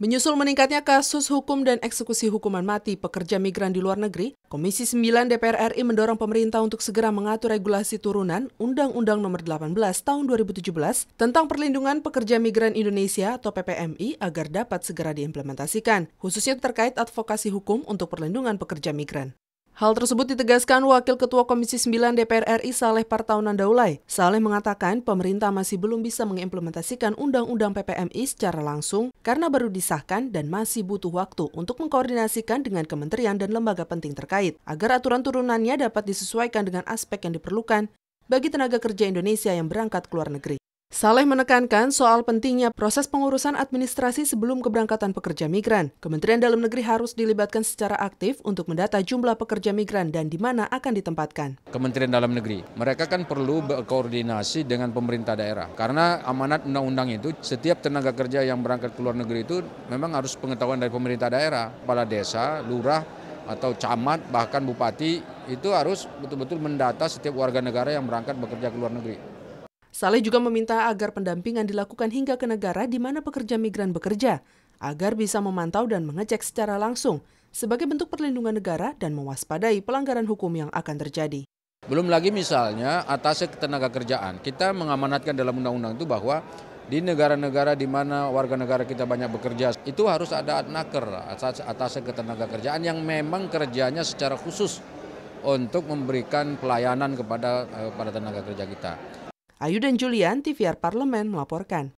Menyusul meningkatnya kasus hukum dan eksekusi hukuman mati pekerja migran di luar negeri, Komisi 9 DPR RI mendorong pemerintah untuk segera mengatur regulasi turunan Undang-Undang Nomor 18 Tahun 2017 tentang perlindungan pekerja migran Indonesia atau PPMI agar dapat segera diimplementasikan, khususnya terkait advokasi hukum untuk perlindungan pekerja migran. Hal tersebut ditegaskan Wakil Ketua Komisi 9 DPR RI Saleh Partaunan Daulay. Saleh mengatakan pemerintah masih belum bisa mengimplementasikan Undang-Undang PPMI secara langsung karena baru disahkan dan masih butuh waktu untuk mengkoordinasikan dengan kementerian dan lembaga penting terkait agar aturan turunannya dapat disesuaikan dengan aspek yang diperlukan bagi tenaga kerja Indonesia yang berangkat ke luar negeri. Saleh menekankan soal pentingnya proses pengurusan administrasi sebelum keberangkatan pekerja migran. Kementerian Dalam Negeri harus dilibatkan secara aktif untuk mendata jumlah pekerja migran dan di mana akan ditempatkan. Kementerian Dalam Negeri, mereka kan perlu berkoordinasi dengan pemerintah daerah. Karena amanat undang-undang itu, setiap tenaga kerja yang berangkat ke luar negeri itu memang harus pengetahuan dari pemerintah daerah, kepala desa, lurah, atau camat bahkan bupati itu harus betul-betul mendata setiap warga negara yang berangkat bekerja ke luar negeri. Saleh juga meminta agar pendampingan dilakukan hingga ke negara di mana pekerja migran bekerja, agar bisa memantau dan mengecek secara langsung sebagai bentuk perlindungan negara dan mewaspadai pelanggaran hukum yang akan terjadi. Belum lagi misalnya atas ketenaga kerjaan, kita mengamanatkan dalam undang-undang itu bahwa di negara-negara di mana warga negara kita banyak bekerja itu harus ada naker atas ketenaga kerjaan yang memang kerjanya secara khusus untuk memberikan pelayanan kepada eh, para tenaga kerja kita. Ayu dan Julian, TVR Parlemen melaporkan.